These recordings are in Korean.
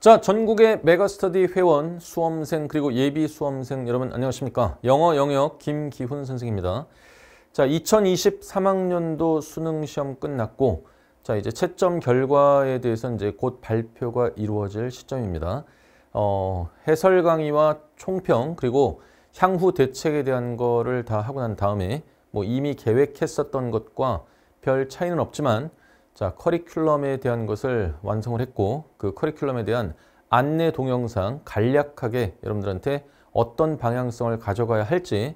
자, 전국의 메가스터디 회원, 수험생 그리고 예비 수험생 여러분 안녕하십니까? 영어 영역 김기훈 선생입니다. 자, 2023학년도 수능 시험 끝났고 자, 이제 채점 결과에 대해서 이제 곧 발표가 이루어질 시점입니다. 어, 해설 강의와 총평 그리고 향후 대책에 대한 거를 다 하고 난 다음에 뭐 이미 계획했었던 것과 별 차이는 없지만 자, 커리큘럼에 대한 것을 완성을 했고 그 커리큘럼에 대한 안내 동영상 간략하게 여러분들한테 어떤 방향성을 가져가야 할지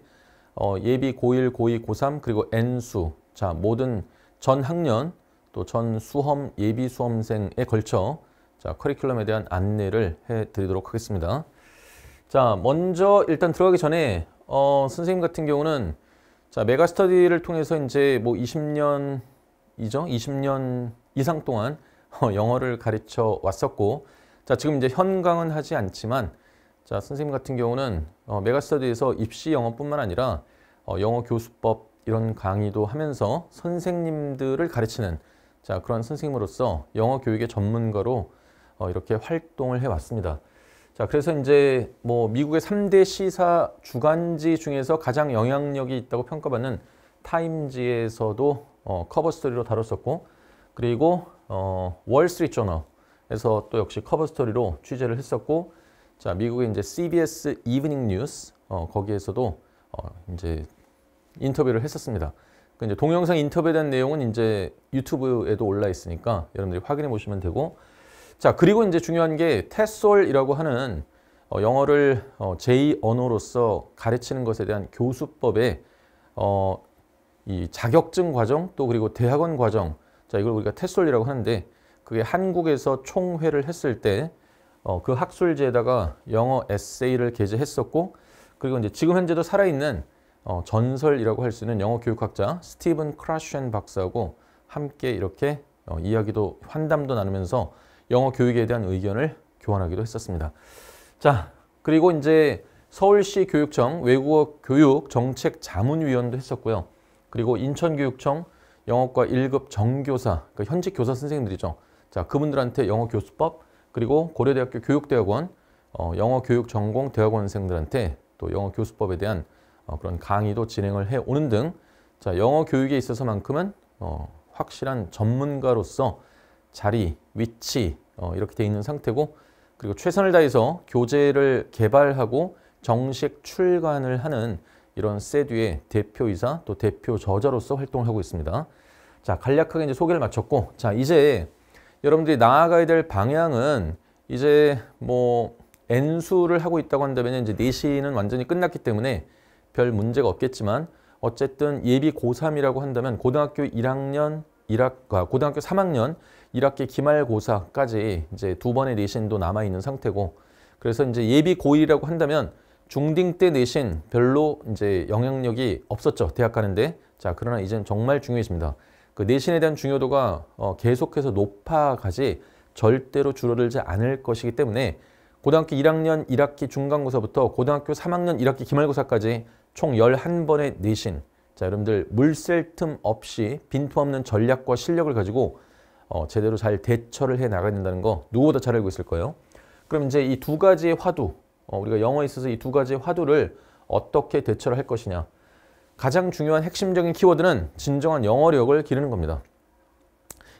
어, 예비 고1, 고2, 고3 그리고 N수 자 모든 전 학년 또 전 수험 예비 수험생에 걸쳐 자 커리큘럼에 대한 안내를 해드리도록 하겠습니다. 자 먼저 일단 들어가기 전에 어, 선생님 같은 경우는 자 메가스터디를 통해서 이제 뭐 20년 이죠. 20년 이상 동안 어, 영어를 가르쳐 왔었고 자 지금 이제 현강은 하지 않지만 자 선생님 같은 경우는 어, 메가스터디에서 입시 영어뿐만 아니라 어, 영어 교수법 이런 강의도 하면서 선생님들을 가르치는 자 그런 선생님으로서 영어 교육의 전문가로 어, 이렇게 활동을 해왔습니다. 자 그래서 이제 뭐 미국의 3대 시사 주간지 중에서 가장 영향력이 있다고 평가받는 타임지에서도 어, 커버 스토리로 다뤘었고 그리고 어, 월스트리트 저널에서 또 역시 커버 스토리로 취재를 했었고 자 미국의 이제 CBS 이브닝 뉴스 어, 거기에서도 어, 이제 인터뷰를 했었습니다. 그 이제 동영상 인터뷰에 대한 내용은 이제 유튜브에도 올라 있으니까 여러분들이 확인해 보시면 되고 자 그리고 이제 중요한 게 테솔이라고 하는 어, 영어를 어, 제2 언어로서 가르치는 것에 대한 교수법에 어, 이 자격증 과정 또 그리고 대학원 과정 자 이걸 우리가 테솔리라고 하는데 그게 한국에서 총회를 했을 때그 어, 그 학술지에다가 영어 에세이를 게재했었고 그리고 이제 지금 현재도 살아있는 어, 전설이라고 할 수 있는 영어 교육학자 스티븐 크라쉔 박사하고 함께 이렇게 어, 이야기도 환담도 나누면서 영어 교육에 대한 의견을 교환하기도 했었습니다. 자 그리고 이제 서울시 교육청 외국어 교육 정책 자문위원도 했었고요. 그리고 인천교육청 영어과 1급 정교사, 그러니까 현직 교사 선생님들이죠. 자, 그분들한테 영어 교수법, 그리고 고려대학교 교육대학원, 어, 영어 교육 전공 대학원생들한테 또 영어 교수법에 대한 어, 그런 강의도 진행을 해 오는 등 자, 영어 교육에 있어서만큼은 어, 확실한 전문가로서 자리, 위치 어, 이렇게 돼 있는 상태고 그리고 최선을 다해서 교재를 개발하고 정식 출간을 하는 이런 세듀의 대표이사 또 대표 저자로서 활동을 하고 있습니다. 자 간략하게 이제 소개를 마쳤고 자 이제 여러분들이 나아가야 될 방향은 이제 뭐 N수를 하고 있다고 한다면 이제 내신은 완전히 끝났기 때문에 별 문제가 없겠지만 어쨌든 예비 고3이라고 한다면 고등학교 1학년 1학, 고등학교 3학년 1학기 기말고사까지 이제 두 번의 내신도 남아있는 상태고 그래서 이제 예비 고1이라고 한다면 중딩 때 내신 별로 이제 영향력이 없었죠. 대학 가는데. 자, 그러나 이젠 정말 중요해집니다. 그 내신에 대한 중요도가 어, 계속해서 높아가지 절대로 줄어들지 않을 것이기 때문에 고등학교 1학년 1학기 중간고사부터 고등학교 3학년 1학기 기말고사까지 총 11번의 내신 자 여러분들 물샐 틈 없이 빈틈없는 전략과 실력을 가지고 어, 제대로 잘 대처를 해나가야 된다는 거 누구보다 잘 알고 있을 거예요. 그럼 이제 이 두 가지의 화두 어, 우리가 영어에 있어서 이 두 가지 화두를 어떻게 대처를 할 것이냐. 가장 중요한 핵심적인 키워드는 진정한 영어력을 기르는 겁니다.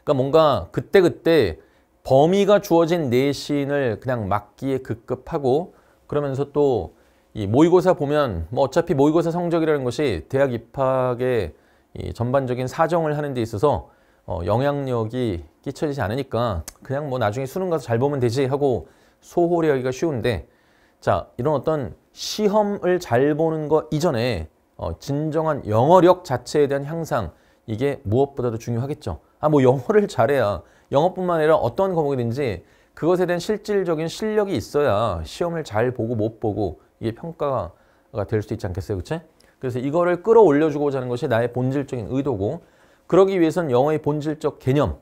그러니까 뭔가 그때그때 그때 범위가 주어진 내신을 그냥 막기에 급급하고 그러면서 또 이 모의고사 보면 뭐 어차피 모의고사 성적이라는 것이 대학 입학의 이 전반적인 사정을 하는 데 있어서 어, 영향력이 끼쳐지지 않으니까 그냥 뭐 나중에 수능 가서 잘 보면 되지 하고 소홀히 하기가 쉬운데 자, 이런 어떤 시험을 잘 보는 것 이전에 어, 진정한 영어력 자체에 대한 향상 이게 무엇보다도 중요하겠죠. 아, 뭐 영어를 잘해야 영어뿐만 아니라 어떤 과목이든지 그것에 대한 실질적인 실력이 있어야 시험을 잘 보고 못 보고 이게 평가가 될 수 있지 않겠어요, 그치? 그래서 이거를 끌어올려주고자 하는 것이 나의 본질적인 의도고 그러기 위해선 영어의 본질적 개념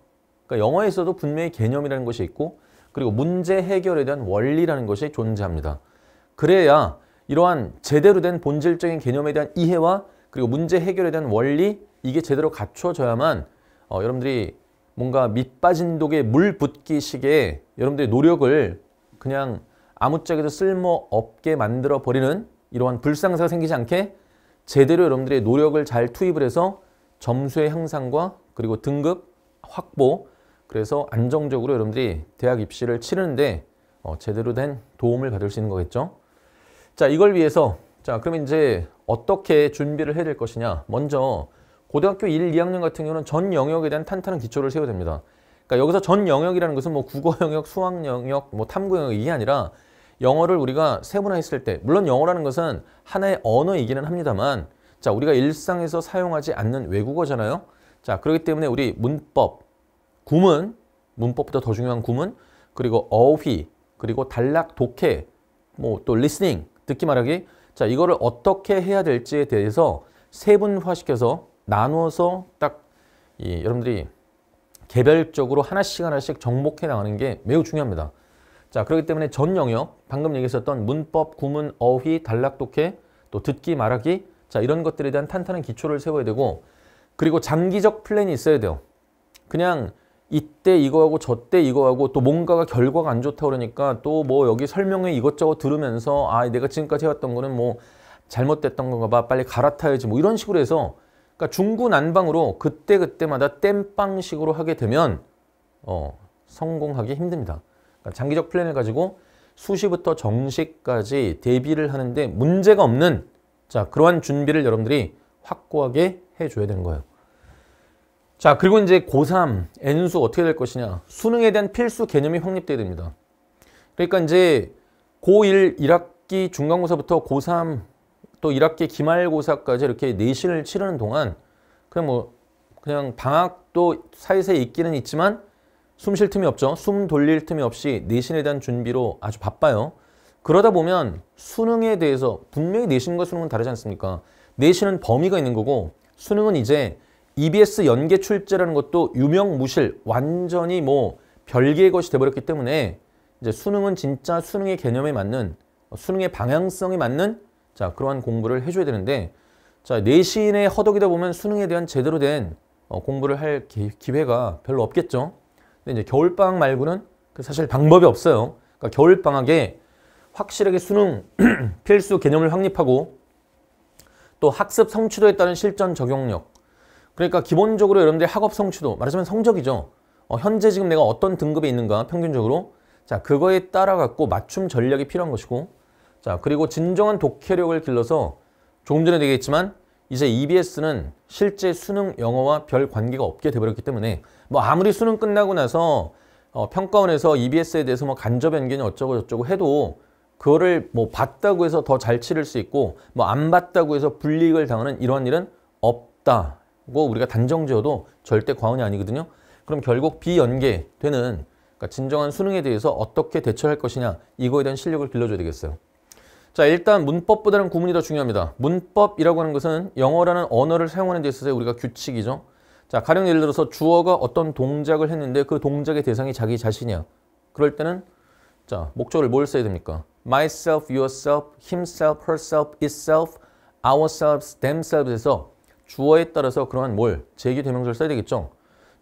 그러니까 영어에서도 분명히 개념이라는 것이 있고 그리고 문제 해결에 대한 원리라는 것이 존재합니다. 그래야 이러한 제대로 된 본질적인 개념에 대한 이해와 그리고 문제 해결에 대한 원리 이게 제대로 갖춰져야만 어, 여러분들이 뭔가 밑빠진 독에 물 붓기 식의 여러분들의 노력을 그냥 아무짝에도 쓸모없게 만들어 버리는 이러한 불상사가 생기지 않게 제대로 여러분들의 노력을 잘 투입을 해서 점수의 향상과 그리고 등급 확보 그래서 안정적으로 여러분들이 대학 입시를 치르는데 어, 제대로 된 도움을 받을 수 있는 거겠죠. 자, 이걸 위해서 자, 그러 이제 어떻게 준비를 해야 될 것이냐. 먼저 고등학교 1, 2학년 같은 경우는 전 영역에 대한 탄탄한 기초를 세워야 됩니다. 그러니까 여기서 전 영역이라는 것은 뭐 국어 영역, 수학 영역, 뭐 탐구 영역 이게 아니라 영어를 우리가 세분화했을 때 물론 영어라는 것은 하나의 언어이기는 합니다만 자 우리가 일상에서 사용하지 않는 외국어잖아요. 자 그렇기 때문에 우리 문법, 구문, 문법보다 더 중요한 구문 그리고 어휘 그리고 단락, 독해, 뭐 또 리스닝 듣기 말하기 자 이거를 어떻게 해야 될지에 대해서 세분화시켜서 나누어서 딱 이, 여러분들이 개별적으로 하나씩 하나씩 정복해 나가는 게 매우 중요합니다. 자 그렇기 때문에 전 영역 방금 얘기했었던 문법, 구문, 어휘, 단락독해 또 듣기 말하기 자 이런 것들에 대한 탄탄한 기초를 세워야 되고 그리고 장기적 플랜이 있어야 돼요. 그냥 이때 이거하고 저때 이거하고 또 뭔가가 결과가 안 좋다 그러니까 또 뭐 여기 설명회 이것저것 들으면서 아 내가 지금까지 해왔던 거는 뭐 잘못됐던 건가 봐 빨리 갈아타야지 뭐 이런 식으로 해서 그러니까 중구난방으로 그때그때마다 땜빵식으로 하게 되면 어 성공하기 힘듭니다. 그러니까 장기적 플랜을 가지고 수시부터 정시까지 대비를 하는데 문제가 없는 자 그러한 준비를 여러분들이 확고하게 해줘야 되는 거예요. 자 그리고 이제 고3 N수 어떻게 될 것이냐 수능에 대한 필수 개념이 확립돼야 됩니다 그러니까 이제 고1 1학기 중간고사부터 고3 또 1학기 기말고사까지 이렇게 내신을 치르는 동안 그냥 뭐 그냥 방학도 사이사이 있기는 있지만 숨 쉴 틈이 없죠 숨 돌릴 틈이 없이 내신에 대한 준비로 아주 바빠요 그러다 보면 수능에 대해서 분명히 내신과 수능은 다르지 않습니까 내신은 범위가 있는 거고 수능은 이제 EBS 연계 출제라는 것도 유명무실 완전히 뭐 별개의 것이 돼버렸기 때문에 이제 수능은 진짜 수능의 개념에 맞는 수능의 방향성에 맞는 자 그러한 공부를 해줘야 되는데 자 내신의 허덕이다 보면 수능에 대한 제대로 된 어, 공부를 할 기, 기회가 별로 없겠죠. 근데 이제 겨울방학 말고는 그 사실 방법이 없어요. 그러니까 겨울방학에 확실하게 수능 필수 개념을 확립하고 또 학습 성취도에 따른 실전 적용력 그러니까 기본적으로 여러분들이 학업 성취도 말하자면 성적이죠. 어, 현재 지금 내가 어떤 등급에 있는가 평균적으로 자 그거에 따라 갖고 맞춤 전략이 필요한 것이고 자 그리고 진정한 독해력을 길러서 조금 전에 얘기했지만 이제 EBS는 실제 수능 영어와 별 관계가 없게 돼버렸기 때문에 뭐 아무리 수능 끝나고 나서 어, 평가원에서 EBS에 대해서 뭐 간접 연계는 어쩌고 저쩌고 해도 그거를 뭐 봤다고 해서 더 잘 치를 수 있고 뭐 안 봤다고 해서 불이익을 당하는 이러한 일은 없다 고 뭐 우리가 단정지어도 절대 과언이 아니거든요. 그럼 결국 비연계되는 그러니까 진정한 수능에 대해서 어떻게 대처할 것이냐 이거에 대한 실력을 길러줘야 되겠어요. 자 일단 문법보다는 구문이 더 중요합니다. 문법이라고 하는 것은 영어라는 언어를 사용하는 데 있어서 우리가 규칙이죠. 자 가령 예를 들어서 주어가 어떤 동작을 했는데 그 동작의 대상이 자기 자신이야. 그럴 때는 자 목적을 뭘 써야 됩니까? myself, yourself, himself, herself, itself, ourselves, themselves에서 주어에 따라서 그러한 뭘 제기 대명사를 써야 되겠죠.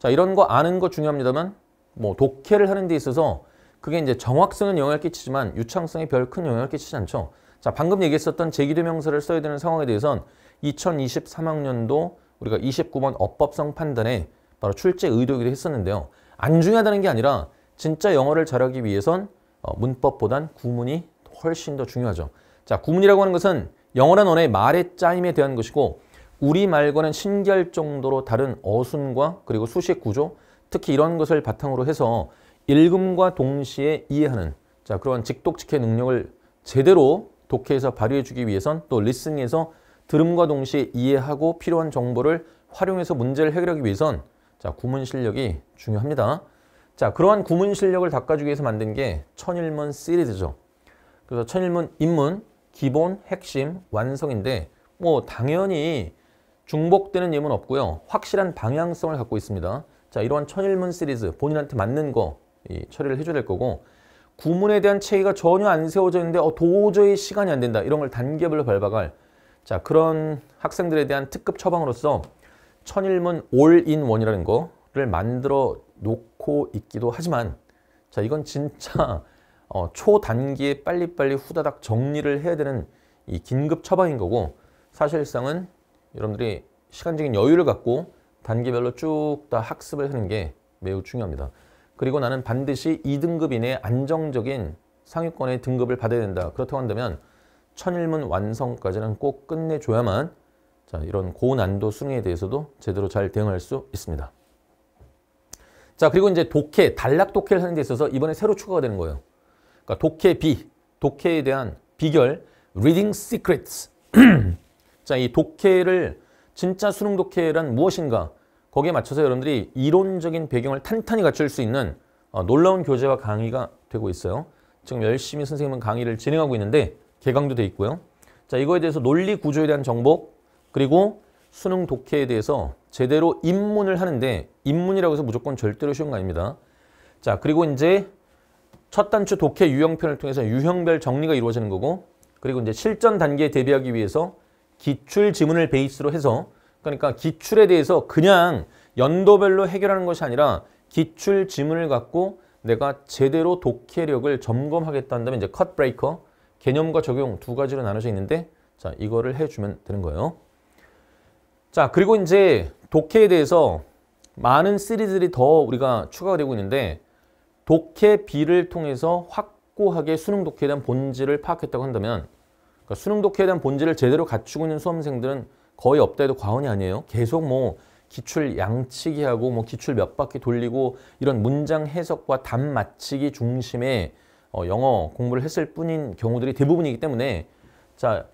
자 이런 거 아는 거 중요합니다만 뭐 독해를 하는 데 있어서 그게 이제 정확성은 영향을 끼치지만 유창성에 별 큰 영향을 끼치지 않죠. 자 방금 얘기했었던 제기 대명사를 써야 되는 상황에 대해서는 2023학년도 우리가 29번 어법성 판단에 바로 출제 의도이기도 했었는데요. 안 중요하다는 게 아니라 진짜 영어를 잘하기 위해선 어, 문법보단 구문이 훨씬 더 중요하죠. 자 구문이라고 하는 것은 영어란 언어의 말의 짜임에 대한 것이고 우리말과는 신기할 정도로 다른 어순과 그리고 수식 구조, 특히 이런 것을 바탕으로 해서 읽음과 동시에 이해하는 자 그런 직독직해 능력을 제대로 독해에서 발휘해주기 위해선 또 리스닝에서 들음과 동시에 이해하고 필요한 정보를 활용해서 문제를 해결하기 위해선 자 구문 실력이 중요합니다. 자 그러한 구문 실력을 닦아주기 위해서 만든 게 천일문 시리즈죠. 그래서 천일문 입문, 기본, 핵심, 완성인데 뭐 당연히 중복되는 예문 없고요. 확실한 방향성을 갖고 있습니다. 자, 이러한 천일문 시리즈 본인한테 맞는 거 이, 처리를 해줘야 될 거고 구문에 대한 체계가 전혀 안 세워져 있는데 어, 도저히 시간이 안 된다. 이런 걸 단계별로 밟아갈 자 그런 학생들에 대한 특급 처방으로서 천일문 올인원이라는 거를 만들어 놓고 있기도 하지만 자 이건 진짜 어, 초단기에 빨리빨리 후다닥 정리를 해야 되는 이 긴급 처방인 거고 사실상은 여러분들이 시간적인 여유를 갖고 단계별로 쭉 다 학습을 하는 게 매우 중요합니다. 그리고 나는 반드시 2등급 이내 안정적인 상위권의 등급을 받아야 된다. 그렇다고 한다면 천일문 완성까지는 꼭 끝내줘야만 자, 이런 고난도 수능에 대해서도 제대로 잘 대응할 수 있습니다. 자 그리고 이제 독해, 단락 독해를 하는 데 있어서 이번에 새로 추가가 되는 거예요. 그러니까 독해 비, 독해에 대한 비결, reading secrets 자, 이 독해를 진짜 수능 독해란 무엇인가? 거기에 맞춰서 여러분들이 이론적인 배경을 탄탄히 갖출 수 있는 어, 놀라운 교재와 강의가 되고 있어요. 지금 열심히 선생님은 강의를 진행하고 있는데 개강도 돼 있고요. 자, 이거에 대해서 논리 구조에 대한 정보 그리고 수능 독해에 대해서 제대로 입문을 하는데 입문이라고 해서 무조건 절대로 쉬운 거 아닙니다. 자, 그리고 이제 첫 단추 독해 유형편을 통해서 유형별 정리가 이루어지는 거고 그리고 이제 실전 단계에 대비하기 위해서 기출 지문을 베이스로 해서 그러니까 기출에 대해서 그냥 연도별로 해결하는 것이 아니라 기출 지문을 갖고 내가 제대로 독해력을 점검하겠다 한다면 이제 컷 브레이커 개념과 적용 두 가지로 나눠져 있는데 자 이거를 해주면 되는 거예요. 자 그리고 이제 독해에 대해서 많은 시리즈들이 더 우리가 추가가 되고 있는데 독해 B를 통해서 확고하게 수능 독해에 대한 본질을 파악했다고 한다면 그러니까 수능 독해에 대한 본질을 제대로 갖추고 있는 수험생들은 거의 없다 해도 과언이 아니에요. 계속 뭐 기출 양치기 하고 뭐 기출 몇 바퀴 돌리고 이런 문장 해석과 답 맞히기 중심의 어, 영어 공부를 했을 뿐인 경우들이 대부분이기 때문에 자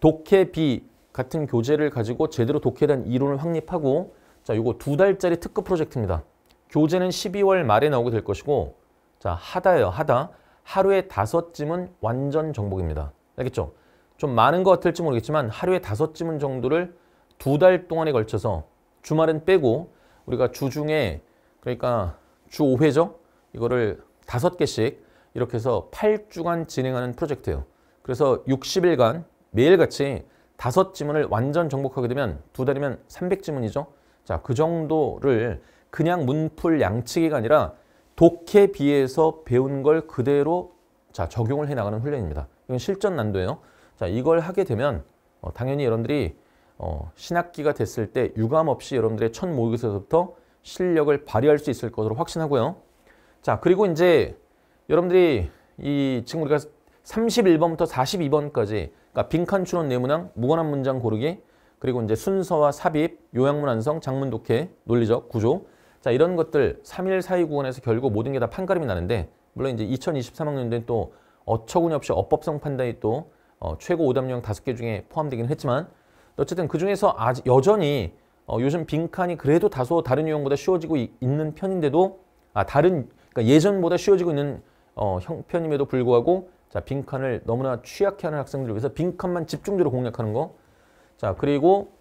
독해 비 같은 교재를 가지고 제대로 독해에 대한 이론을 확립하고 자 요거 두 달짜리 특급 프로젝트입니다. 교재는 12월 말에 나오게 될 것이고 자 하다예요 하다 하루에 다섯쯤은 완전 정복입니다. 알겠죠? 좀 많은 것 같을지 모르겠지만 하루에 다섯 지문 정도를 두 달 동안에 걸쳐서 주말은 빼고 우리가 주중에 그러니까 주 5회죠? 이거를 다섯 개씩 이렇게 해서 8주간 진행하는 프로젝트예요. 그래서 60일간 매일같이 다섯 지문을 완전 정복하게 되면 두 달이면 300지문이죠. 자, 그 정도를 그냥 문풀 양치기가 아니라 독해 비해서 배운 걸 그대로 자 적용을 해나가는 훈련입니다. 이건 실전 난도예요. 자, 이걸 하게 되면 어, 당연히 여러분들이 어, 신학기가 됐을 때 유감없이 여러분들의 첫 모의고사에서부터 실력을 발휘할 수 있을 것으로 확신하고요. 자, 그리고 이제 여러분들이 이 지금 우리가 31번부터 42번까지 그러니까 빈칸 추론 내문항, 무관한 문장 고르기, 그리고 이제 순서와 삽입, 요양문 완성, 장문 독해, 논리적, 구조 자 이런 것들 3일 사이 구원에서 결국 모든 게 다 판가름이 나는데 물론 이제 2023학년도엔 또 어처구니없이 어법성 판단이 또 어, 최고 오답량 다섯 개 중에 포함되긴 했지만 어쨌든 그중에서 아직 여전히 어, 요즘 빈칸이 그래도 다소 다른 유형보다 쉬워지고 이, 있는 편인데도 아 다른 그러니까 예전보다 쉬워지고 있는 어, 형편임에도 불구하고 자 빈칸을 너무나 취약해하는 학생들을 위해서 빈칸만 집중적으로 공략하는 거. 자 그리고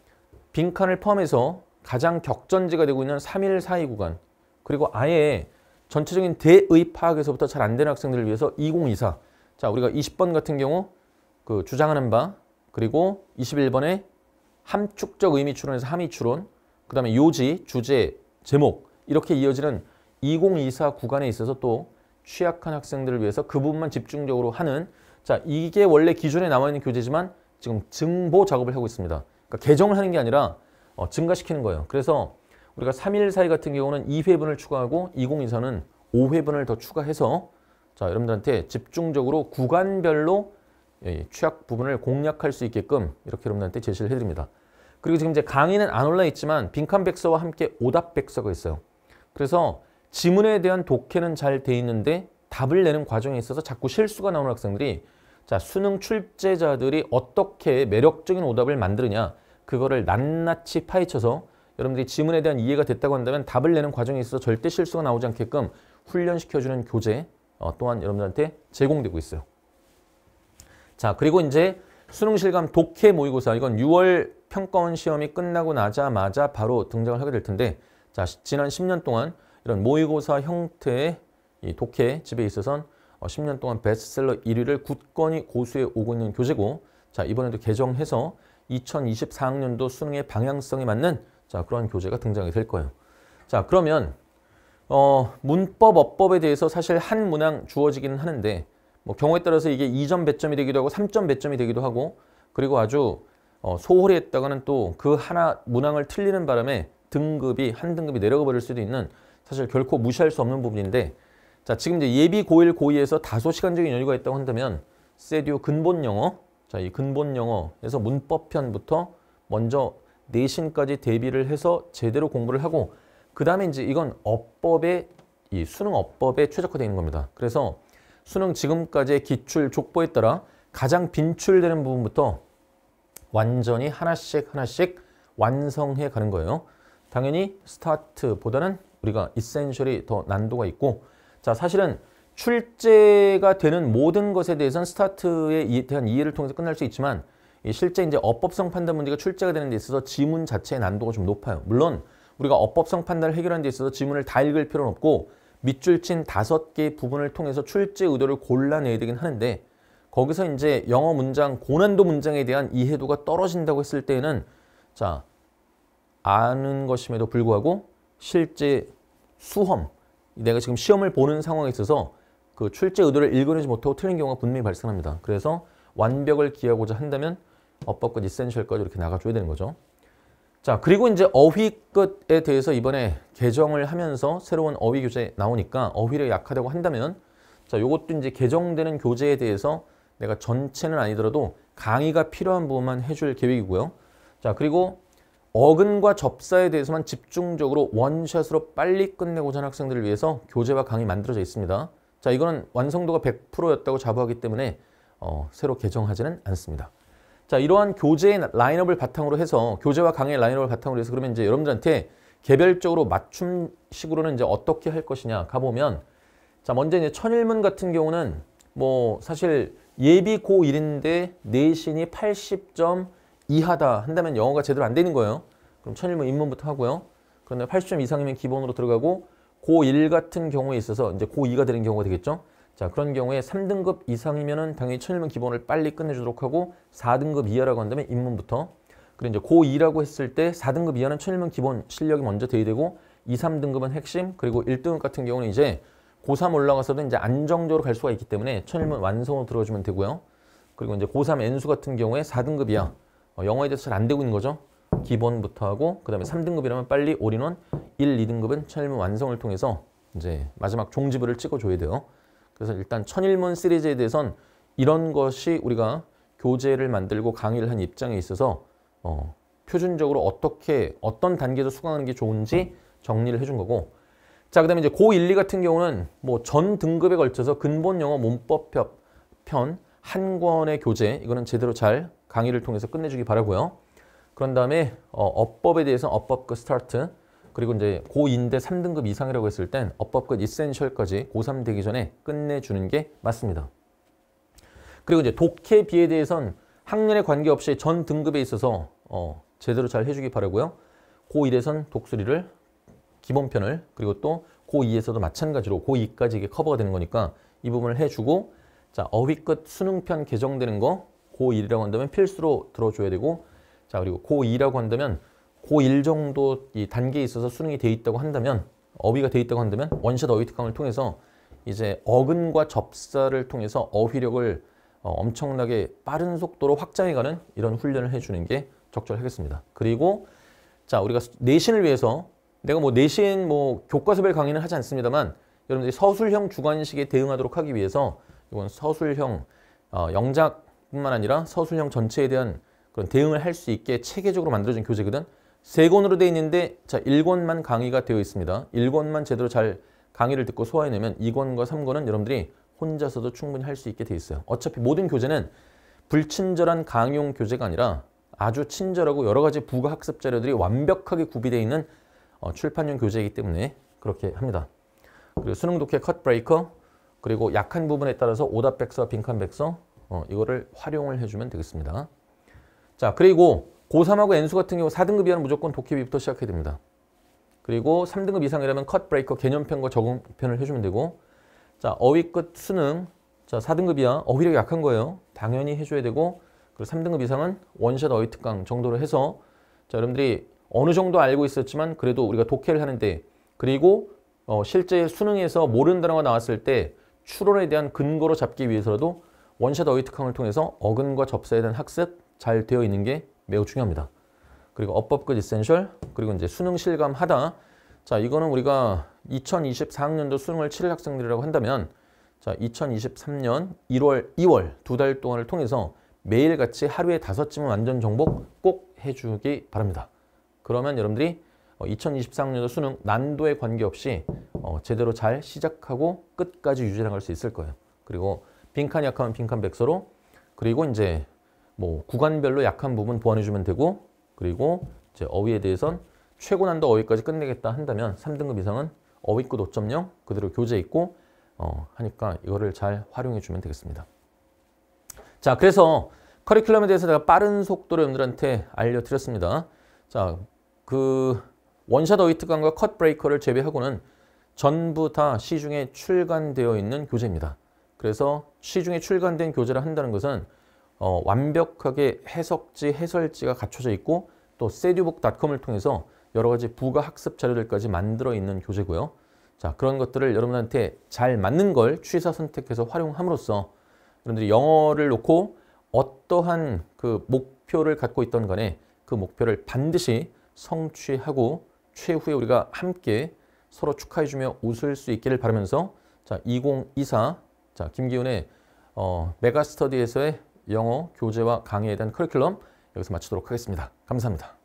빈칸을 포함해서 가장 격전지가 되고 있는 3일 사위 구간 그리고 아예 전체적인 대의 파악에서부터 잘 안 되는 학생들을 위해서 2024자 우리가 20번 같은 경우 그 주장하는 바 그리고 21번에 함축적 의미 추론에서 함의 추론 그 다음에 요지, 주제, 제목 이렇게 이어지는 2024 구간에 있어서 또 취약한 학생들을 위해서 그 부분만 집중적으로 하는 자 이게 원래 기존에 남아있는 교재지만 지금 증보 작업을 하고 있습니다. 그러니까 개정을 하는 게 아니라 어, 증가시키는 거예요. 그래서 우리가 3일 사이 같은 경우는 2회분을 추가하고 2024는 5회분을 더 추가해서 자 여러분들한테 집중적으로 구간별로 예, 예, 취약 부분을 공략할 수 있게끔 이렇게 여러분한테 제시를 해드립니다. 그리고 지금 이제 강의는 안 올라 있지만 빈칸 백서와 함께 오답 백서가 있어요. 그래서 지문에 대한 독해는 잘 돼 있는데 답을 내는 과정에 있어서 자꾸 실수가 나오는 학생들이 자 수능 출제자들이 어떻게 매력적인 오답을 만드느냐 그거를 낱낱이 파헤쳐서 여러분들이 지문에 대한 이해가 됐다고 한다면 답을 내는 과정에 있어서 절대 실수가 나오지 않게끔 훈련시켜주는 교재 어, 또한 여러분들한테 제공되고 있어요. 자, 그리고 이제 수능 실감 독해 모의고사 이건 6월 평가원 시험이 끝나고 나자마자 바로 등장을 하게 될 텐데 자, 지난 10년 동안 이런 모의고사 형태의 이 독해 집에 있어서는 10년 어, 동안 베스트셀러 1위를 굳건히 고수해 오고 있는 교재고 자, 이번에도 개정해서 2024학년도 수능의 방향성에 맞는 자, 그러한 교재가 등장이 될 거예요. 자, 그러면 어, 문법, 어법에 대해서 사실 한 문항 주어지기는 하는데 뭐 경우에 따라서 이게 2점 배점이 되기도 하고 3점 배점이 되기도 하고 그리고 아주 어, 소홀히 했다가는 또 그 하나 문항을 틀리는 바람에 등급이 한 등급이 내려가 버릴 수도 있는 사실 결코 무시할 수 없는 부분인데 자 지금 이제 예비 고1 고2에서 다소 시간적인 여유가 있다고 한다면 세듀 근본 영어 자 이 근본 영어에서 문법편부터 먼저 내신까지 대비를 해서 제대로 공부를 하고 그 다음에 이제 이건 어법의 이 수능 어법에 최적화되어 있는 겁니다. 그래서 수능 지금까지의 기출 족보에 따라 가장 빈출되는 부분부터 완전히 하나씩 하나씩 완성해 가는 거예요. 당연히 스타트보다는 우리가 이센셜이 더 난도가 있고 자 사실은 출제가 되는 모든 것에 대해서는 스타트에 대한 이해를 통해서 끝날 수 있지만 실제 이제 어법성 판단 문제가 출제가 되는 데 있어서 지문 자체의 난도가 좀 높아요. 물론 우리가 어법성 판단을 해결하는 데 있어서 지문을 다 읽을 필요는 없고 밑줄 친 다섯 개 부분을 통해서 출제 의도를 골라내야 되긴 하는데 거기서 이제 영어 문장 고난도 문장에 대한 이해도가 떨어진다고 했을 때에는 자 아는 것임에도 불구하고 실제 수험 내가 지금 시험을 보는 상황에 있어서 그 출제 의도를 읽어내지 못하고 틀린 경우가 분명히 발생합니다. 그래서 완벽을 기하고자 한다면 어법과 이센셜까지 이렇게 나가줘야 되는 거죠. 자 그리고 이제 어휘 끝에 대해서 이번에 개정을 하면서 새로운 어휘 교재 나오니까 어휘를 약하다고 한다면 자 요것도 이제 개정되는 교재에 대해서 내가 전체는 아니더라도 강의가 필요한 부분만 해줄 계획이고요. 자 그리고 어근과 접사에 대해서만 집중적으로 원샷으로 빨리 끝내고자 하는 학생들을 위해서 교재와 강의 만들어져 있습니다. 자 이거는 완성도가 100%였다고 자부하기 때문에 어, 새로 개정하지는 않습니다. 자, 이러한 교재의 라인업을 바탕으로 해서 교재와 강의 라인업을 바탕으로 해서 그러면 이제 여러분들한테 개별적으로 맞춤식으로는 이제 어떻게 할 것이냐 가보면 자, 먼저 이제 천일문 같은 경우는 뭐 사실 예비 고1인데 내신이 80점 이하다 한다면 영어가 제대로 안 되는 거예요. 그럼 천일문 입문부터 하고요. 그런데 80점 이상이면 기본으로 들어가고 고1 같은 경우에 있어서 이제 고2가 되는 경우가 되겠죠. 자 그런 경우에 3등급 이상이면은 당연히 천일문 기본을 빨리 끝내주도록 하고 4등급 이하라고 한다면 입문부터 그리고 이제 고2라고 했을 때 4등급 이하는 천일문 기본 실력이 먼저 대입되고 2, 3등급은 핵심 그리고 1등급 같은 경우는 이제 고3 올라가서도 이제 안정적으로 갈 수가 있기 때문에 천일문 완성으로 들어주면 되고요. 그리고 이제 고3 N수 같은 경우에 4등급 이하 어, 영어에 대해서 잘 안 되고 있는 거죠. 기본부터 하고 그 다음에 3등급이라면 빨리 올인원 1, 2등급은 천일문 완성을 통해서 이제 마지막 종지부를 찍어줘야 돼요. 그래서 일단 천일문 시리즈에 대해선 이런 것이 우리가 교재를 만들고 강의를 한 입장에 있어서 어, 표준적으로 어떻게 어떤 단계에서 수강하는 게 좋은지 정리를 해준 거고 자 그다음에 이제 고1, 2 같은 경우는 뭐 전 등급에 걸쳐서 근본 영어 문법 편 한 권의 교재 이거는 제대로 잘 강의를 통해서 끝내주기 바라고요. 그런 다음에 어, 어법에 대해서 어법 그 스타트 그리고 이제 고인데 3등급 이상이라고 했을 땐 업법끝 이센셜까지 고3 되기 전에 끝내주는 게 맞습니다. 그리고 이제 독해 비에 대해선 학년에 관계없이 전 등급에 있어서 어, 제대로 잘 해주기 바라고요. 고1에선 독수리를 기본편을 그리고 또 고2에서도 마찬가지로 고2까지 이게 커버가 되는 거니까 이 부분을 해주고 자 어휘 끝 수능편 개정되는 거 고1이라고 한다면 필수로 들어줘야 되고 자 그리고 고2라고 한다면 고1 정도 이 단계에 있어서 수능이 돼 있다고 한다면 어휘가 돼 있다고 한다면 원샷 어휘 특강을 통해서 이제 어근과 접사를 통해서 어휘력을 어, 엄청나게 빠른 속도로 확장해가는 이런 훈련을 해주는 게 적절하겠습니다. 그리고 자 우리가 내신을 위해서 내가 뭐 내신 뭐 교과서별 강의는 하지 않습니다만 여러분들이 서술형 주관식에 대응하도록 하기 위해서 이건 서술형 어, 영작뿐만 아니라 서술형 전체에 대한 그런 대응을 할 수 있게 체계적으로 만들어진 교재거든. 세 권으로 되어 있는데 자 1권만 강의가 되어 있습니다. 1권만 제대로 잘 강의를 듣고 소화해내면 2권과 3권은 여러분들이 혼자서도 충분히 할 수 있게 되어 있어요. 어차피 모든 교재는 불친절한 강용 교재가 아니라 아주 친절하고 여러 가지 부가 학습 자료들이 완벽하게 구비되어 있는 어, 출판용 교재이기 때문에 그렇게 합니다. 그리고 수능 독해 컷 브레이커 그리고 약한 부분에 따라서 오답 백서, 와 빈칸 백서 어, 이거를 활용을 해주면 되겠습니다. 자 그리고 고3하고 N수 같은 경우 4등급 이하 무조건 도깨비부터 시작해야 됩니다. 그리고 3등급 이상이라면 컷 브레이커 개념편과 적응편을 해주면 되고 자 어휘 끝 수능 자 4등급 이야 어휘력이 약한 거예요. 당연히 해줘야 되고 그리고 3등급 이상은 원샷 어휘 특강 정도로 해서 자 여러분들이 어느 정도 알고 있었지만 그래도 우리가 독해를 하는데 그리고 어, 실제 수능에서 모르는 단어가 나왔을 때 추론에 대한 근거로 잡기 위해서라도 원샷 어휘 특강을 통해서 어근과 접사에 대한 학습 잘 되어 있는 게 매우 중요합니다. 그리고 어법끝 이센셜 그리고 이제 수능 실감 하다 자 이거는 우리가 2024학년도 수능을 치를 학생들이라고 한다면 자 2023년 1월 2월 두 달 동안을 통해서 매일같이 하루에 다섯쯤은 완전 정복 꼭 해주기 바랍니다. 그러면 여러분들이 2 0 2 4학년도 수능 난도에 관계없이 어, 제대로 잘 시작하고 끝까지 유지해 나갈 수 있을 거예요. 그리고 빈칸 이 약하면 빈칸 백서로 그리고 이제 뭐 구간별로 약한 부분 보완해주면 되고 그리고 이제 어휘에 대해선 최고 난도 어휘까지 끝내겠다 한다면 3등급 이상은 어휘급 5.0 그대로 교재 있고 어, 하니까 이거를 잘 활용해주면 되겠습니다. 자 그래서 커리큘럼에 대해서 제가 빠른 속도로 여러분들한테 알려드렸습니다. 자, 그 원샷 어휘 특강과 컷 브레이커를 제외하고는 전부 다 시중에 출간되어 있는 교재입니다. 그래서 시중에 출간된 교재를 한다는 것은 어, 완벽하게 해석지, 해설지가 갖춰져 있고 또 세듀북닷컴을 통해서 여러 가지 부가 학습 자료들까지 만들어 있는 교재고요. 자 그런 것들을 여러분한테 잘 맞는 걸 취사 선택해서 활용함으로써 여러분들이 영어를 놓고 어떠한 그 목표를 갖고 있던 간에 그 목표를 반드시 성취하고 최후에 우리가 함께 서로 축하해주며 웃을 수 있기를 바라면서 자2024 자 김기훈의 어, 메가스터디에서의 영어 교재와 강의에 대한 커리큘럼 여기서 마치도록 하겠습니다. 감사합니다.